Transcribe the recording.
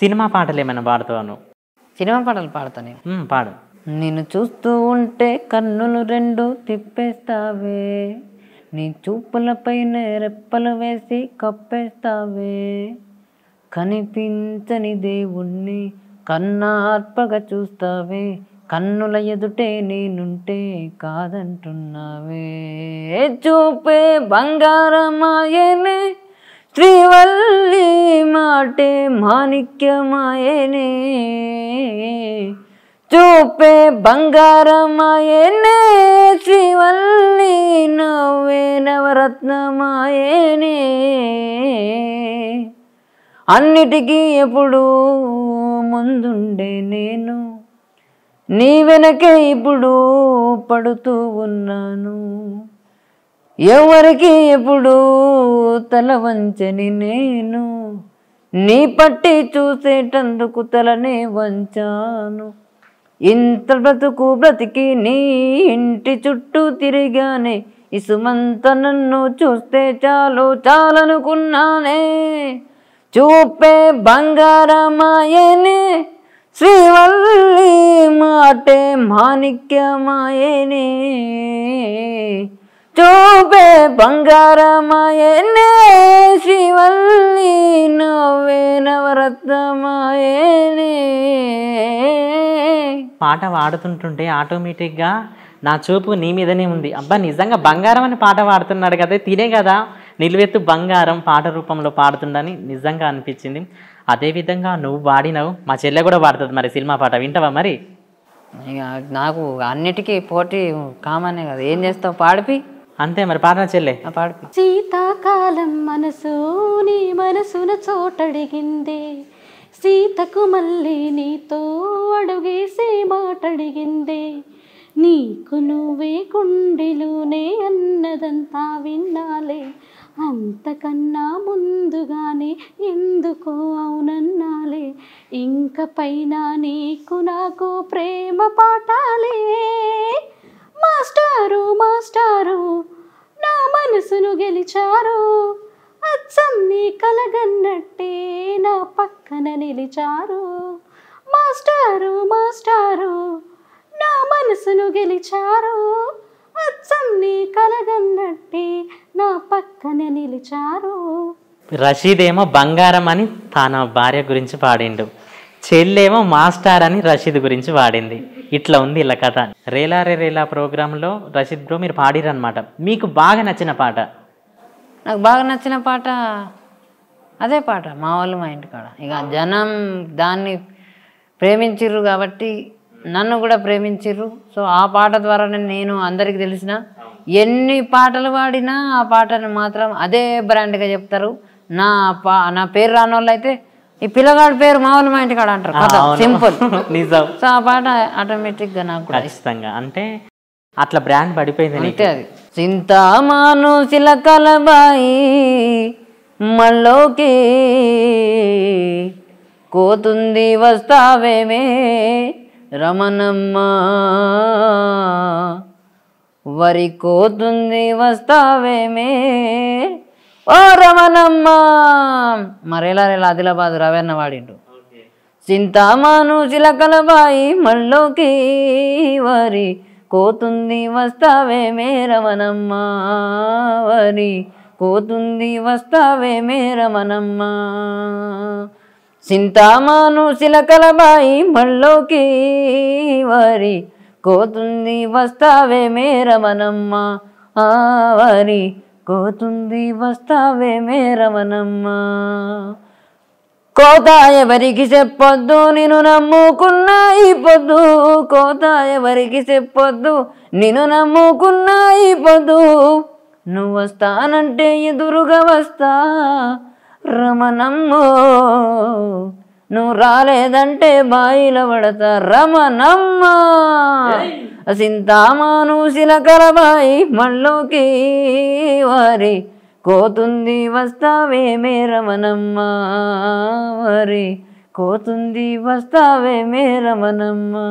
cinema పాటలు ఏమైనా పాడుతాను cinema పాటలు పాడతాను పాడు నేను చూస్తూ ఉంటే కన్నులు రెండు తిప్పేస్తావే నీ చూపులపైన రెప్పలు వేసి కప్పేస్తావే కనిపించని దేవుణ్ణి కన్నార్పగా చూస్తావే కన్నుల ఎదుటే నేనుంటే కాదంటున్నావే చూపే బంగారమాయనే చాటే మాణిక్యమాయనే చూపే బంగారమాయనే శ్రీవల్లి నవ్వే నవరత్నమాయనే అన్నిటికీ ఎప్పుడు ముందుండే నేను నీ వెనకే ఇప్పుడు పడుతూ ఉన్నాను ఎవరికి ఎప్పుడు తల వంచని నేను నీ పట్టి చూసేటందుకు తలనే వంచాను ఇంత బ్రతుకు బ్రతికి నీ ఇంటి చుట్టూ తిరిగానే ఇసుమంత నన్ను చూస్తే చాలు చాలనుకున్నానే చూపే బంగారమాయనే శ్రీవల్లి మాటే మాణిక్యమాయనే చూపే బంగారమాయనే శివల్లి నవ్వే నవరత్నమాయనే పాట పాడుతుంటుంటే ఆటోమేటిక్గా నా చూపు నీ మీదనే ఉంది అబ్బా నిజంగా బంగారం అని పాట పాడుతున్నాడు కదా తినే కదా నిలువెత్తు బంగారం పాట రూపంలో పాడుతుండని నిజంగా అనిపించింది అదేవిధంగా నువ్వు పాడినావు మా చెల్లె కూడా పాడుతుంది మరి సినిమా పాట వింటావా మరి నాకు అన్నిటికీ పోటీ కామనే కదా ఏం చేస్తావు పాడిపి అంతే మరి పాటన చెల్లె సీతాకాలం మనసు నీ మనసున చోటడిగింది సీతకు మళ్ళీ నీతో అడుగేసే మాటడిగింది నీకు నువ్వే కుండిలోనే అన్నదంతా విన్నాలే అంతకన్నా ముందుగానే ఎందుకో అవునన్నాలే ఇంక పైన నీకు నాకు ప్రేమ పాటాలే మాస్టారు మాస్టారు నా మనసును గెలిచారు అచ్చం కలగన్నట్టే నా పక్కన నిలిచారు మాస్టారు మాస్టారు నా మనసును గెలిచారు అచ్చం కలగన్నట్టే నా పక్కన నిలిచారు రషీదేమో బంగారం అని తన భార్య గురించి పాడిండు చెల్లేమో మాస్టార్ అని రషీద్ గురించి పాడింది ఇట్లా ఉంది ఇలా కథ రేలా రే రేలా ప్రోగ్రాంలో రషీద్ బ్రో మీరు అనమాట మీకు బాగా నచ్చిన పాట నాకు బాగా నచ్చిన పాట అదే పాట మా వాళ్ళు మా ఇంటికాడ ఇక జనం దాన్ని ప్రేమించిర్రు కాబట్టి నన్ను కూడా ప్రేమించిర్రు సో ఆ పాట ద్వారానే నేను అందరికీ తెలిసిన ఎన్ని పాటలు పాడినా ఆ పాటను మాత్రం అదే బ్రాండ్గా చెప్తారు నా పా నా పేరు రాని వాళ్ళు అయితే ఈ పిల్లగాడి పేరు మామూలు మా ఇంటికాడ అంటారు సింపుల్ నిజం సో ఆ పాట ఆటోమేటిక్ గా నాకు ఖచ్చితంగా అంటే అట్లా బ్రాండ్ పడిపోయింది అంటే అది చింతమాను శిలకలబాయి మళ్ళోకి కోతుంది వస్తావేమే రమణమ్మ వరి కోతుంది వస్తావేమే ఓ రమణమ్మ మరేలా రేలా ఆదిలాబాద్ రవేన్న వాడిండు చింతామాను చిలకలబాయి మళ్ళోకి వరి కోతుంది వస్తావే మే రమణమ్మ వరి కోతుంది వస్తావే మే రమణమ్మ చింతామాను చిలకలబాయి మళ్ళోకి వరి కోతుంది వస్తావే మే రమణమ్మ వరి కోతుంది మే రమణమ్మ కోతాయ ఎవరికి చెప్పొద్దు నేను నమ్ముకున్నా ఈ పొద్దు కోతాయ ఎవరికి చెప్పొద్దు నేను నమ్ముకున్నా ఈ పొద్దు నువ్వు వస్తానంటే ఎదురుగా వస్తా రమణమ్మో నువ్వు రాలేదంటే బాయిల పడతా రమణమ్మ అసింతామానుషిల కరబాయి మళ్ళోకి వారి కోతుంది వస్తావే మేరమనమ్మ వారి కోతుంది వస్తావే మేరమనమ్మ